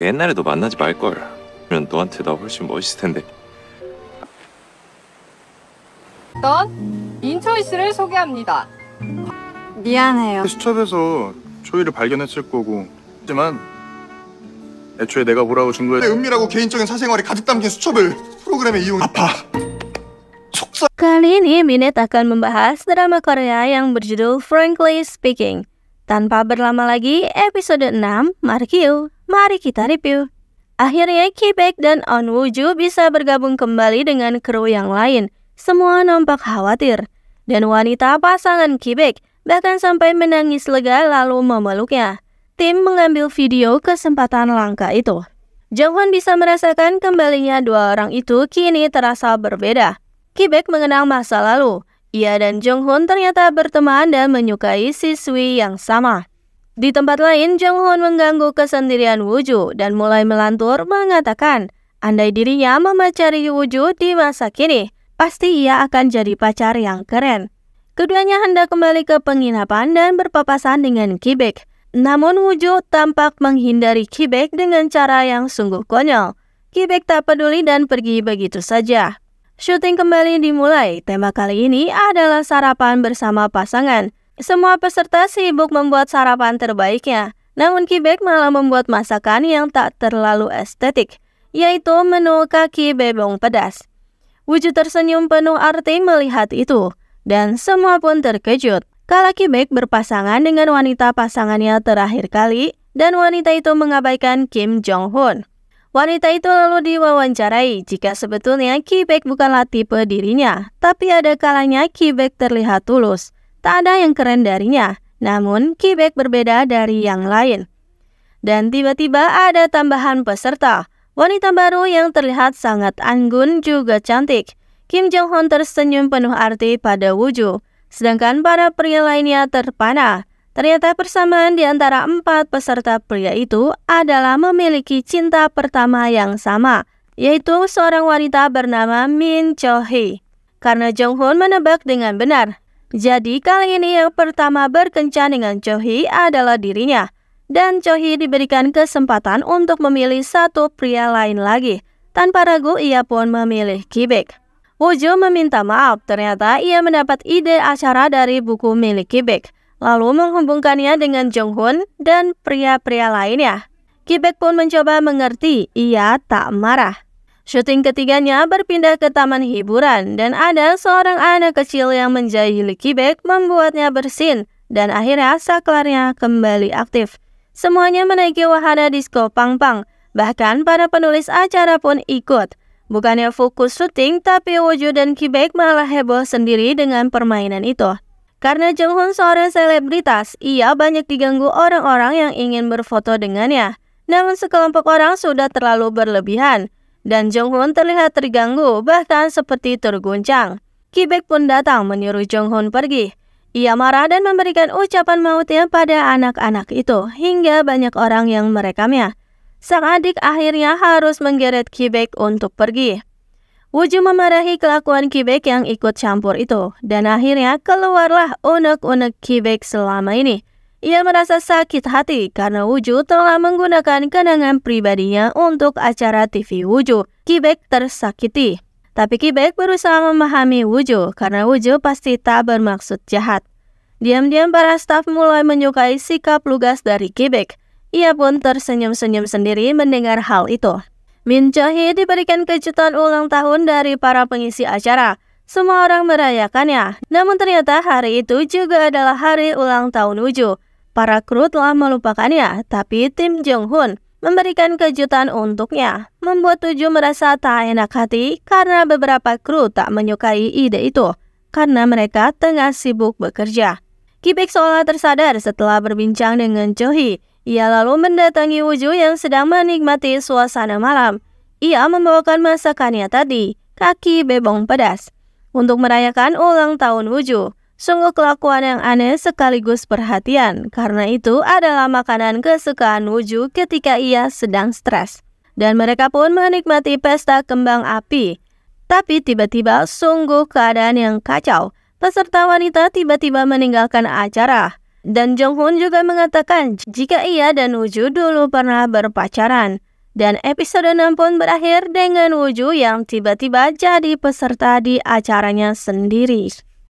옛날에 도 만나지 말걸. 그러면 너한테 나 훨씬 멋있을 텐데. 넌 인초이 씨를 소개합니다. 미안해요. 수첩에서 초이를 발견했을 거고 하지만 애초에 내가 뭐라고 준 거야 내 은밀하고 개인적인 사생활이 가득 담긴 수첩을 프로그램에 이용 아파 Kali ini Minit akan membahas drama Korea yang berjudul Frankly Speaking. Tanpa berlama lagi, episode 6, Markyu. Mari kita review. Akhirnya Kibek dan Onwuju bisa bergabung kembali dengan kru yang lain. Semua nampak khawatir. Dan wanita pasangan Kibek bahkan sampai menangis lega lalu memeluknya. Tim mengambil video kesempatan langka itu. Jonghwan bisa merasakan kembalinya dua orang itu kini terasa berbeda. Kibek mengenang masa lalu. Ia dan Jonghun ternyata berteman dan menyukai siswi yang sama. Di tempat lain, Jung Hoon mengganggu kesendirian Wuju dan mulai melantur mengatakan, andai dirinya memacari Wuju di masa kini, pasti ia akan jadi pacar yang keren. Keduanya hendak kembali ke penginapan dan berpapasan dengan Kibek. Namun Wuju tampak menghindari Kibek dengan cara yang sungguh konyol. Kibek tak peduli dan pergi begitu saja. Syuting kembali dimulai. Tema kali ini adalah sarapan bersama pasangan. Semua peserta sibuk membuat sarapan terbaiknya, namun Kibek malah membuat masakan yang tak terlalu estetik, yaitu menu kaki bebong pedas. Wujud tersenyum penuh arti melihat itu, dan semua pun terkejut. Kala Kibek berpasangan dengan wanita pasangannya terakhir kali, dan wanita itu mengabaikan Kim Jong-hun. Wanita itu lalu diwawancarai jika sebetulnya Kibek bukanlah tipe dirinya, tapi ada kalanya Kibek terlihat tulus. Tak ada yang keren darinya, namun Quebec berbeda dari yang lain. Dan tiba-tiba ada tambahan peserta. Wanita baru yang terlihat sangat anggun juga cantik. Kim jong hun tersenyum penuh arti pada wujud, sedangkan para pria lainnya terpana. Ternyata persamaan di antara empat peserta pria itu adalah memiliki cinta pertama yang sama, yaitu seorang wanita bernama Min Cho Hee. Karena Jong-hun menebak dengan benar, jadi kali ini yang pertama berkencan dengan Chohi adalah dirinya. Dan Chohi diberikan kesempatan untuk memilih satu pria lain lagi. Tanpa ragu ia pun memilih Kibek. Wojo meminta maaf, ternyata ia mendapat ide acara dari buku milik Kibek. Lalu menghubungkannya dengan Jonghun dan pria-pria lainnya. Kibek pun mencoba mengerti, ia tak marah. Syuting ketiganya berpindah ke taman hiburan dan ada seorang anak kecil yang menjahili kibek membuatnya bersin dan akhirnya saklarnya kembali aktif. Semuanya menaiki wahana disco pang-pang, bahkan para penulis acara pun ikut. Bukannya fokus syuting, tapi Wujud dan Kibek malah heboh sendiri dengan permainan itu. Karena Junghun seorang selebritas, ia banyak diganggu orang-orang yang ingin berfoto dengannya. Namun sekelompok orang sudah terlalu berlebihan, dan Jonghun terlihat terganggu bahkan seperti terguncang. Kibek pun datang menyuruh Jonghun pergi. Ia marah dan memberikan ucapan mautnya pada anak-anak itu hingga banyak orang yang merekamnya. Sang adik akhirnya harus menggeret Kibek untuk pergi. Wuju memarahi kelakuan Kibek yang ikut campur itu dan akhirnya keluarlah unek-unek Kibek selama ini. Ia merasa sakit hati karena Wuju telah menggunakan kenangan pribadinya untuk acara TV Wuju. Kibek tersakiti. Tapi Kibek berusaha memahami Wuju karena Wuju pasti tak bermaksud jahat. Diam-diam para staf mulai menyukai sikap lugas dari Kibek. Ia pun tersenyum-senyum sendiri mendengar hal itu. Min Chohi diberikan kejutan ulang tahun dari para pengisi acara. Semua orang merayakannya. Namun ternyata hari itu juga adalah hari ulang tahun Wuju. Para kru telah melupakannya, tapi Tim Jung Hoon memberikan kejutan untuknya, membuat Tuju merasa tak enak hati karena beberapa kru tak menyukai ide itu karena mereka tengah sibuk bekerja. Kipik seolah tersadar setelah berbincang dengan Johi. Ia lalu mendatangi Wuju yang sedang menikmati suasana malam. Ia membawakan masakannya tadi, kaki bebong pedas, untuk merayakan ulang tahun Wuju. Sungguh kelakuan yang aneh sekaligus perhatian, karena itu adalah makanan kesukaan Wuju ketika ia sedang stres. Dan mereka pun menikmati pesta kembang api. Tapi tiba-tiba sungguh keadaan yang kacau. Peserta wanita tiba-tiba meninggalkan acara. Dan Jonghun juga mengatakan jika ia dan Wuju dulu pernah berpacaran. Dan episode 6 pun berakhir dengan Wuju yang tiba-tiba jadi peserta di acaranya sendiri.